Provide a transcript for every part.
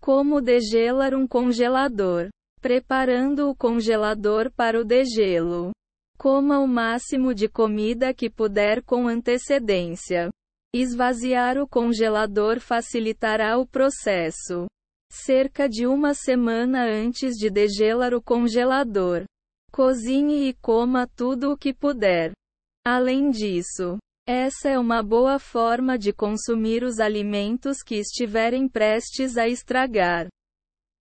Como degelar um congelador. Preparando o congelador para o degelo. Coma o máximo de comida que puder com antecedência. Esvaziar o congelador facilitará o processo. Cerca de uma semana antes de degelar o congelador. Cozinhe e coma tudo o que puder. Além disso, essa é uma boa forma de consumir os alimentos que estiverem prestes a estragar.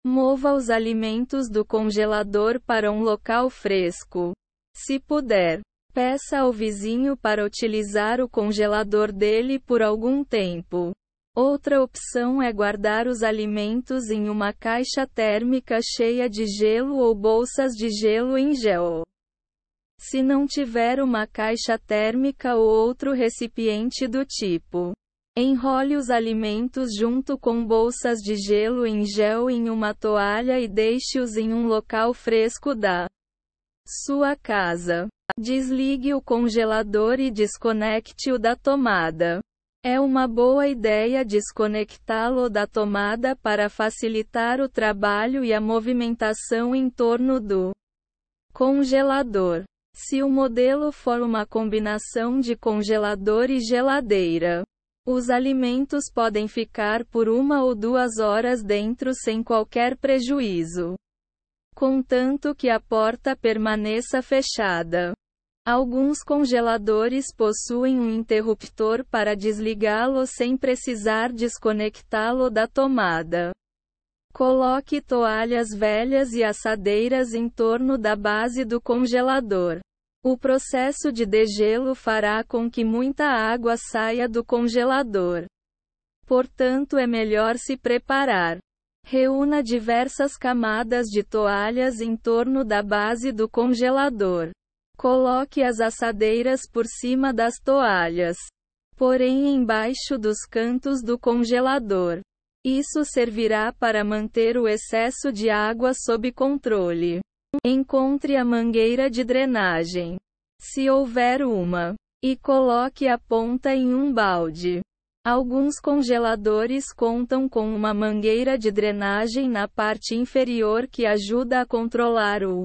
Mova os alimentos do congelador para um local fresco. Se puder, peça ao vizinho para utilizar o congelador dele por algum tempo. Outra opção é guardar os alimentos em uma caixa térmica cheia de gelo ou bolsas de gelo em gel. Se não tiver uma caixa térmica ou outro recipiente do tipo, enrole os alimentos junto com bolsas de gelo em gel em uma toalha e deixe-os em um local fresco da sua casa. Desligue o congelador e desconecte-o da tomada. É uma boa ideia desconectá-lo da tomada para facilitar o trabalho e a movimentação em torno do congelador. Se o modelo for uma combinação de congelador e geladeira, os alimentos podem ficar por uma ou duas horas dentro sem qualquer prejuízo, contanto que a porta permaneça fechada. Alguns congeladores possuem um interruptor para desligá-lo sem precisar desconectá-lo da tomada. Coloque toalhas velhas e assadeiras em torno da base do congelador. O processo de degelo fará com que muita água saia do congelador. Portanto, é melhor se preparar. Reúna diversas camadas de toalhas em torno da base do congelador. Coloque as assadeiras por cima das toalhas, porém embaixo dos cantos do congelador. Isso servirá para manter o excesso de água sob controle encontre a mangueira de drenagem, se houver uma, e coloque a ponta em um balde. Alguns congeladores contam com uma mangueira de drenagem na parte inferior que ajuda a controlar o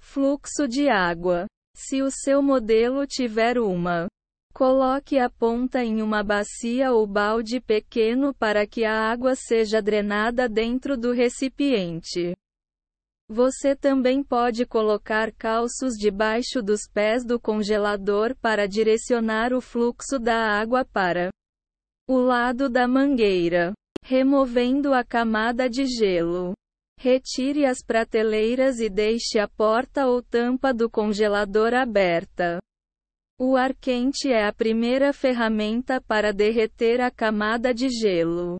fluxo de água. Se o seu modelo tiver uma, coloque a ponta em uma bacia ou balde pequeno para que a água seja drenada dentro do recipiente. Você também pode colocar calços debaixo dos pés do congelador para direcionar o fluxo da água para o lado da mangueira, removendo a camada de gelo. Retire as prateleiras e deixe a porta ou tampa do congelador aberta. O ar quente é a primeira ferramenta para derreter a camada de gelo.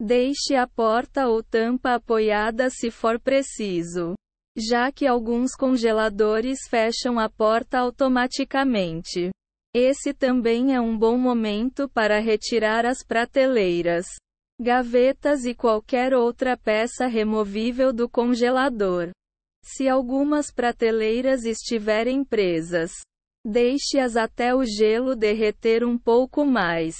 Deixe a porta ou tampa apoiada se for preciso. Já que alguns congeladores fecham a porta automaticamente. Esse também é um bom momento para retirar as prateleiras, gavetas e qualquer outra peça removível do congelador. Se algumas prateleiras estiverem presas, deixe-as até o gelo derreter um pouco mais.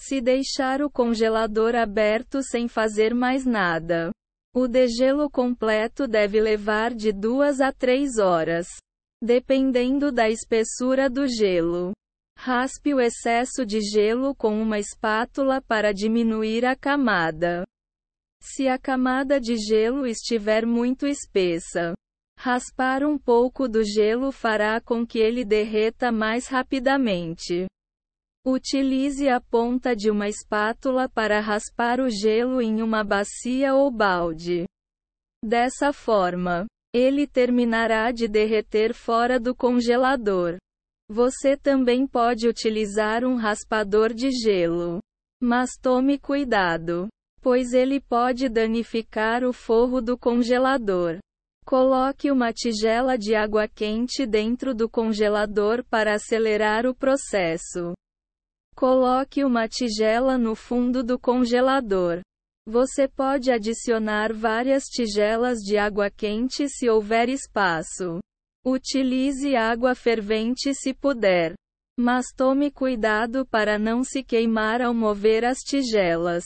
Se deixar o congelador aberto sem fazer mais nada, o degelo completo deve levar de 2 a 3 horas, dependendo da espessura do gelo. Raspe o excesso de gelo com uma espátula para diminuir a camada. Se a camada de gelo estiver muito espessa, raspar um pouco do gelo fará com que ele derreta mais rapidamente. Utilize a ponta de uma espátula para raspar o gelo em uma bacia ou balde. Dessa forma, ele terminará de derreter fora do congelador. Você também pode utilizar um raspador de gelo. Mas tome cuidado, pois ele pode danificar o forro do congelador. Coloque uma tigela de água quente dentro do congelador para acelerar o processo. Coloque uma tigela no fundo do congelador. Você pode adicionar várias tigelas de água quente se houver espaço. Utilize água fervente se puder. Mas tome cuidado para não se queimar ao mover as tigelas.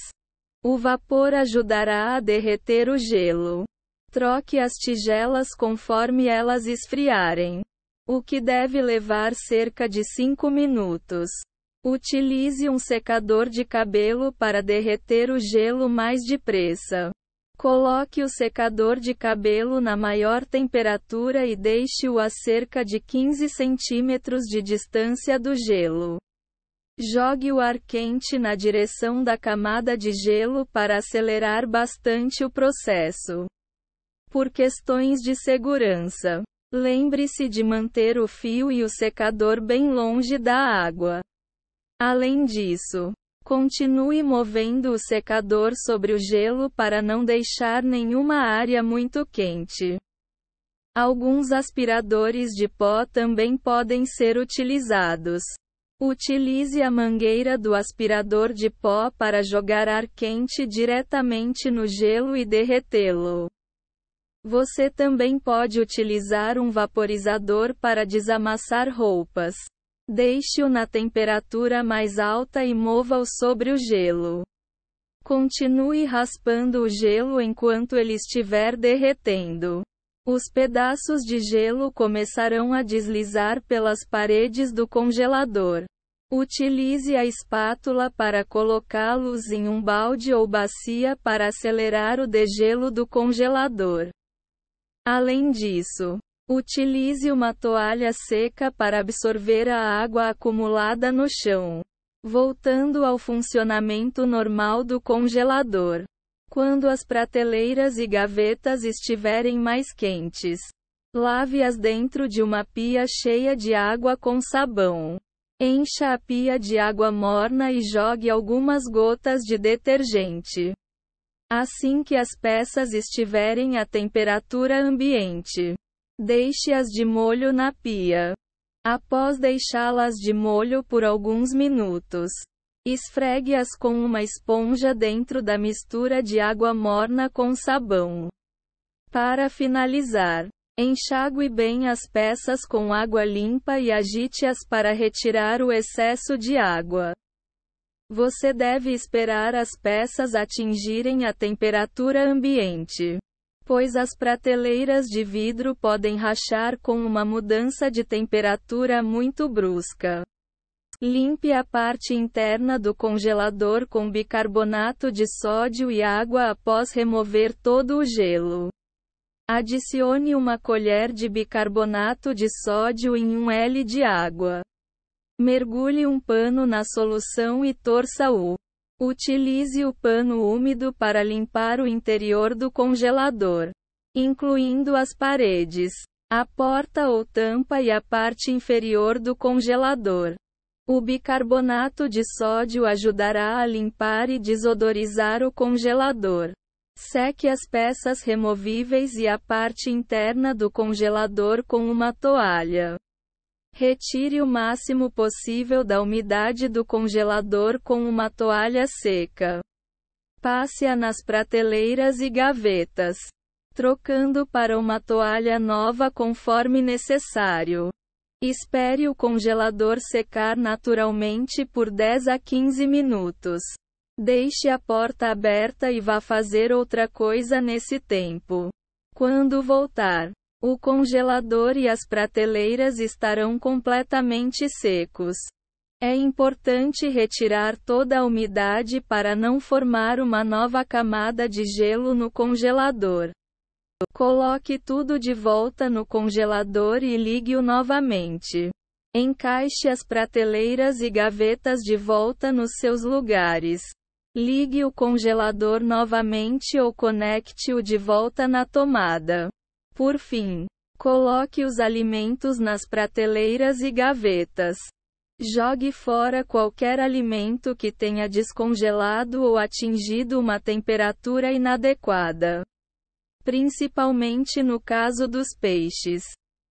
O vapor ajudará a derreter o gelo. Troque as tigelas conforme elas esfriarem. O que deve levar cerca de 5 minutos. Utilize um secador de cabelo para derreter o gelo mais depressa. Coloque o secador de cabelo na maior temperatura e deixe-o a cerca de 15 centímetros de distância do gelo. Jogue o ar quente na direção da camada de gelo para acelerar bastante o processo. Por questões de segurança, lembre-se de manter o fio e o secador bem longe da água. Além disso, continue movendo o secador sobre o gelo para não deixar nenhuma área muito quente. Alguns aspiradores de pó também podem ser utilizados. Utilize a mangueira do aspirador de pó para jogar ar quente diretamente no gelo e derretê-lo. Você também pode utilizar um vaporizador para desamassar roupas. Deixe-o na temperatura mais alta e mova-o sobre o gelo. Continue raspando o gelo enquanto ele estiver derretendo. Os pedaços de gelo começarão a deslizar pelas paredes do congelador. Utilize a espátula para colocá-los em um balde ou bacia para acelerar o degelo do congelador. Além disso, Utilize uma toalha seca para absorver a água acumulada no chão. Voltando ao funcionamento normal do congelador. Quando as prateleiras e gavetas estiverem mais quentes, lave-as dentro de uma pia cheia de água com sabão. Encha a pia de água morna e jogue algumas gotas de detergente. Assim que as peças estiverem à temperatura ambiente, Deixe-as de molho na pia. Após deixá-las de molho por alguns minutos, esfregue-as com uma esponja dentro da mistura de água morna com sabão. Para finalizar, enxague bem as peças com água limpa e agite-as para retirar o excesso de água. Você deve esperar as peças atingirem a temperatura ambiente pois as prateleiras de vidro podem rachar com uma mudança de temperatura muito brusca. Limpe a parte interna do congelador com bicarbonato de sódio e água após remover todo o gelo. Adicione uma colher de bicarbonato de sódio em 1 L de água. Mergulhe um pano na solução e torça-o. Utilize o pano úmido para limpar o interior do congelador, incluindo as paredes, a porta ou tampa e a parte inferior do congelador. O bicarbonato de sódio ajudará a limpar e desodorizar o congelador. Seque as peças removíveis e a parte interna do congelador com uma toalha. Retire o máximo possível da umidade do congelador com uma toalha seca. Passe-a nas prateleiras e gavetas, trocando para uma toalha nova conforme necessário. Espere o congelador secar naturalmente por 10 a 15 minutos. Deixe a porta aberta e vá fazer outra coisa nesse tempo. Quando voltar, o congelador e as prateleiras estarão completamente secos. É importante retirar toda a umidade para não formar uma nova camada de gelo no congelador. Coloque tudo de volta no congelador e ligue-o novamente. Encaixe as prateleiras e gavetas de volta nos seus lugares. Ligue o congelador novamente ou conecte-o de volta na tomada. Por fim, coloque os alimentos nas prateleiras e gavetas. Jogue fora qualquer alimento que tenha descongelado ou atingido uma temperatura inadequada. Principalmente no caso dos peixes.